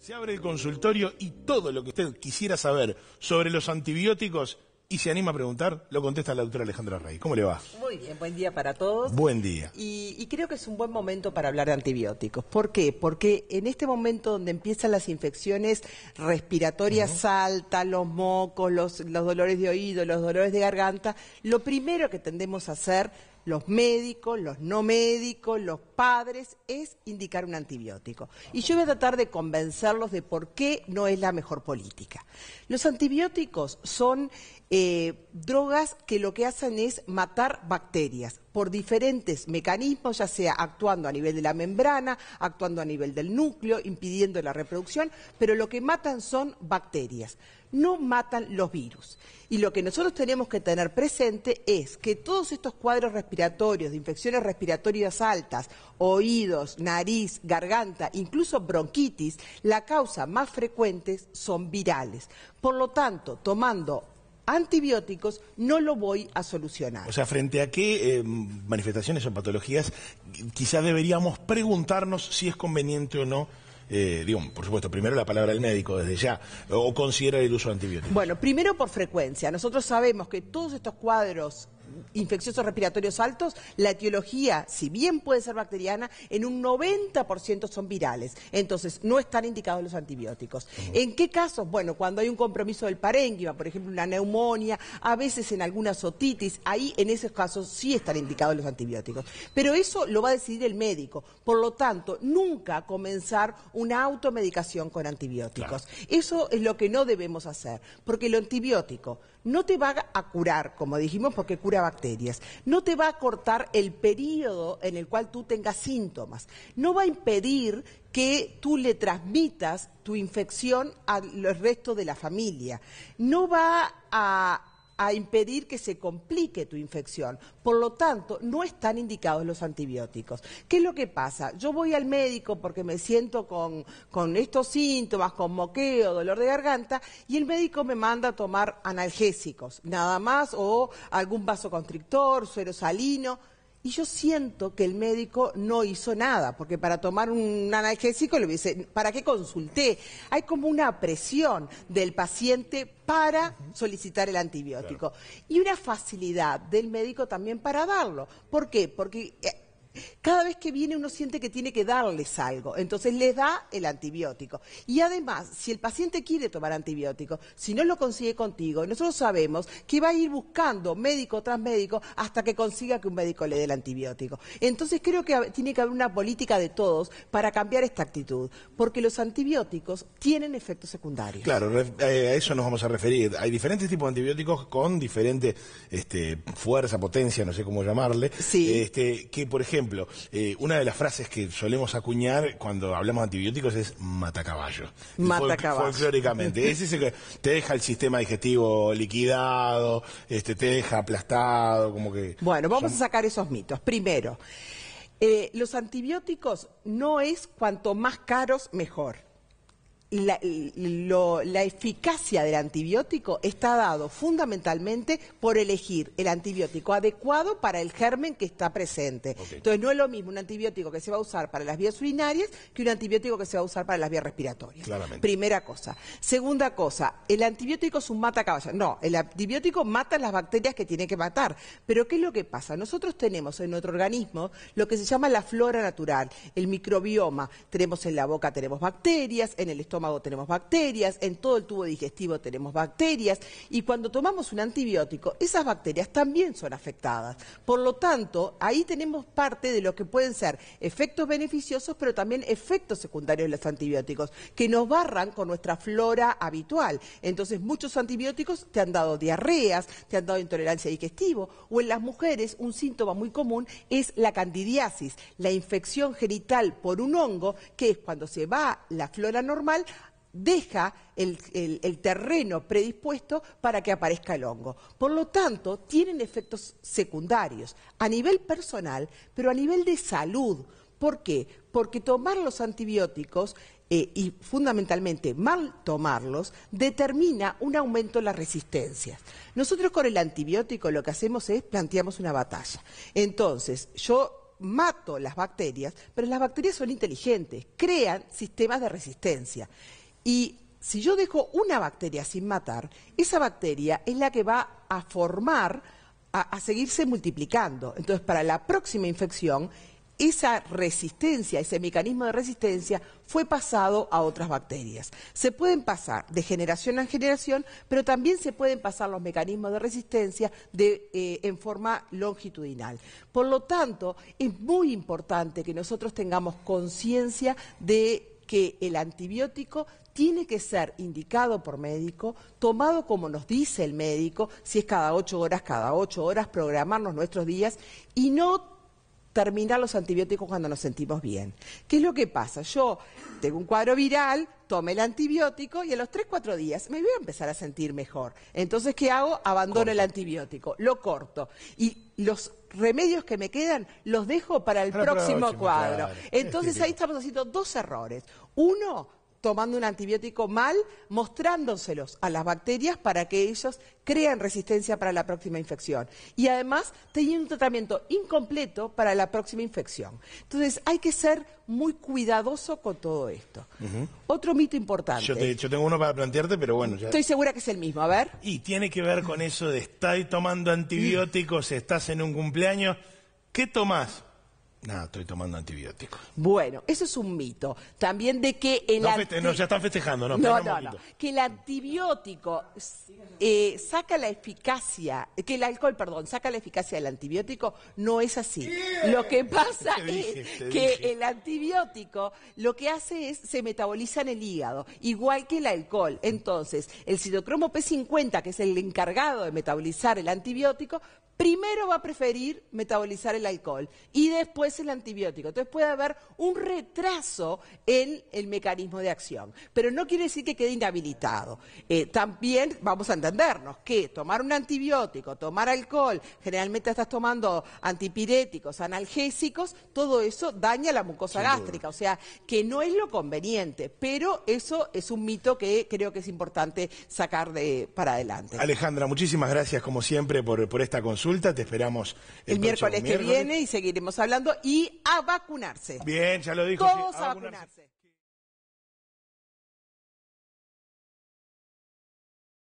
Se abre el consultorio y todo lo que usted quisiera saber sobre los antibióticos y se anima a preguntar, lo contesta la doctora Alejandra Rey. ¿Cómo le va? Muy bien, buen día para todos. Buen día. Y, creo que es un buen momento para hablar de antibióticos. ¿Por qué? Porque en este momento donde empiezan las infecciones respiratorias altas, los mocos, los, los dolores de oído, los dolores de garganta, lo primero que tendemos a hacer los médicos, los no médicos, los padres, es indicar un antibiótico. Y yo voy a tratar de convencerlos de por qué no es la mejor política. Los antibióticos son eh, drogas que lo que hacen es matar bacterias, por diferentes mecanismos, ya sea actuando a nivel de la membrana, actuando a nivel del núcleo, impidiendo la reproducción, pero lo que matan son bacterias, no matan los virus. Y lo que nosotros tenemos que tener presente es que todos estos cuadros respiratorios, de infecciones respiratorias altas, oídos, nariz, garganta, incluso bronquitis, la causa más frecuente son virales. Por lo tanto, tomando antibióticos no lo voy a solucionar. O sea, frente a qué eh, manifestaciones o patologías quizás deberíamos preguntarnos si es conveniente o no eh, digo, por supuesto, primero la palabra del médico desde ya, o considera el uso de antibióticos? Bueno, primero por frecuencia. Nosotros sabemos que todos estos cuadros infecciosos respiratorios altos, la etiología, si bien puede ser bacteriana, en un 90% son virales. Entonces, no están indicados los antibióticos. ¿En qué casos? Bueno, cuando hay un compromiso del parénquima, por ejemplo, una neumonía, a veces en alguna otitis, ahí en esos casos sí están indicados los antibióticos. Pero eso lo va a decidir el médico. Por lo tanto, nunca comenzar una automedicación con antibióticos. Eso es lo que no debemos hacer, porque el antibiótico no te va a curar, como dijimos, porque cura bacterias, no te va a cortar el periodo en el cual tú tengas síntomas, no va a impedir que tú le transmitas tu infección al resto de la familia, no va a a impedir que se complique tu infección. Por lo tanto, no están indicados los antibióticos. ¿Qué es lo que pasa? Yo voy al médico porque me siento con, estos síntomas, con moqueo, dolor de garganta, y el médico me manda a tomar analgésicos, nada más, o algún vasoconstrictor, suero salino y yo siento que el médico no hizo nada, porque para tomar un analgésico le dice, ¿para qué consulté? Hay como una presión del paciente para solicitar el antibiótico. Y una facilidad del médico también para darlo. ¿Por qué? Porque eh, cada vez que viene uno siente que tiene que darles algo, entonces les da el antibiótico. Y además, si el paciente quiere tomar antibiótico, si no lo consigue contigo, nosotros sabemos que va a ir buscando médico tras médico hasta que consiga que un médico le dé el antibiótico. Entonces creo que tiene que haber una política de todos para cambiar esta actitud, porque los antibióticos tienen efectos secundarios. Claro, eh, a eso nos vamos a referir. Hay diferentes tipos de antibióticos con diferente este, fuerza, potencia, no sé cómo llamarle, este, que por ejemplo ejemplo, eh, una de las frases que solemos acuñar cuando hablamos de antibióticos es mata Matacaballo. Folclóricamente. es que te deja el sistema digestivo liquidado, este, te deja aplastado, como que... Bueno, vamos a sacar esos mitos. Primero, eh, los antibióticos no es cuanto más caros, mejor la, eficacia del antibiótico está dado fundamentalmente por elegir el antibiótico adecuado para el germen que está presente. Entonces no es lo mismo un antibiótico que se va a usar para las vías urinarias que un antibiótico que se va a usar para las vías respiratorias. Primera cosa. Segunda cosa, el antibiótico es un mata-caballo? No, el antibiótico mata las bacterias que tiene que matar. Pero ¿qué es lo que pasa? Nosotros tenemos en nuestro organismo lo que se llama la flora natural, el microbioma. Tenemos en la boca, tenemos bacterias, en el estómago tenemos bacterias, en todo el tubo digestivo tenemos bacterias y cuando tomamos un antibiótico, esas bacterias también son afectadas. Por lo tanto, ahí tenemos parte de lo que pueden ser efectos beneficiosos, pero también efectos secundarios de los antibióticos, que nos barran con nuestra flora habitual. Entonces, muchos antibióticos te han dado diarreas, te han dado intolerancia digestiva, o en las mujeres un síntoma muy común es la candidiasis, la infección genital por un hongo, que es cuando se va la flora normal, deja el, terreno predispuesto para que aparezca el hongo. Por lo tanto, tienen efectos secundarios a nivel personal, pero a nivel de salud. ¿Por qué? Porque tomar los antibióticos eh, y fundamentalmente mal tomarlos determina un aumento en las resistencias. Nosotros con el antibiótico lo que hacemos es planteamos una batalla. Entonces, yo mato las bacterias, pero las bacterias son inteligentes, crean sistemas de resistencia. Y si yo dejo una bacteria sin matar, esa bacteria es la que va a formar, a, seguirse multiplicando. Entonces, para la próxima infección, esa resistencia, ese mecanismo de resistencia fue pasado a otras bacterias. Se pueden pasar de generación en generación, pero también se pueden pasar los mecanismos de resistencia eh, en forma longitudinal. Por lo tanto, es muy importante que nosotros tengamos conciencia de que el antibiótico tiene que ser indicado por médico, tomado como nos dice el médico, si es cada ocho horas, cada ocho horas, programarnos nuestros días y no terminar los antibióticos cuando nos sentimos bien. ¿Qué es lo que pasa? Yo tengo un cuadro viral, tomo el antibiótico y a los 3, 4 días me voy a empezar a sentir mejor. Entonces, ¿qué hago? Abandono el antibiótico, lo corto. Y los remedios que me quedan los dejo para el próximo, cuadro. Entonces, ahí estamos haciendo dos errores. Uno, tomando un antibiótico mal, mostrándoselos a las bacterias para que ellos crean resistencia para la próxima infección. Y además teniendo un tratamiento incompleto para la próxima infección. Entonces hay que ser muy cuidadoso con todo esto. Otro mito importante. Yo, tengo uno para plantearte, pero bueno. Ya... Estoy segura que es el mismo, a ver. Y tiene que ver con eso de estar tomando antibióticos, estás en un cumpleaños. ¿Qué tomás? No, estoy tomando antibióticos. Bueno, eso es un mito. También de que el no, ya están festejando, no. No, no, Que el antibiótico eh, saca la eficacia, que el alcohol, perdón, saca la eficacia del antibiótico, no es así. Lo que pasa es que el antibiótico lo que hace es, se metaboliza en el hígado, igual que el alcohol. Entonces, el citocromo P50, que es el encargado de metabolizar el antibiótico, primero va a preferir metabolizar el alcohol y después el antibiótico. Entonces puede haber un retraso en el mecanismo de acción, pero no quiere decir que quede inhabilitado. Eh, también vamos a entendernos que tomar un antibiótico, tomar alcohol, generalmente estás tomando antipiréticos, analgésicos, todo eso daña la mucosa gástrica, o sea, que no es lo conveniente, pero eso es un mito que creo que es importante sacar de, para adelante. Alejandra, muchísimas gracias como siempre por, esta consulta, te esperamos el, miércoles que viene y seguiremos hablando y a vacunarse. Bien, ya lo dijo. Todos a, vacunarse.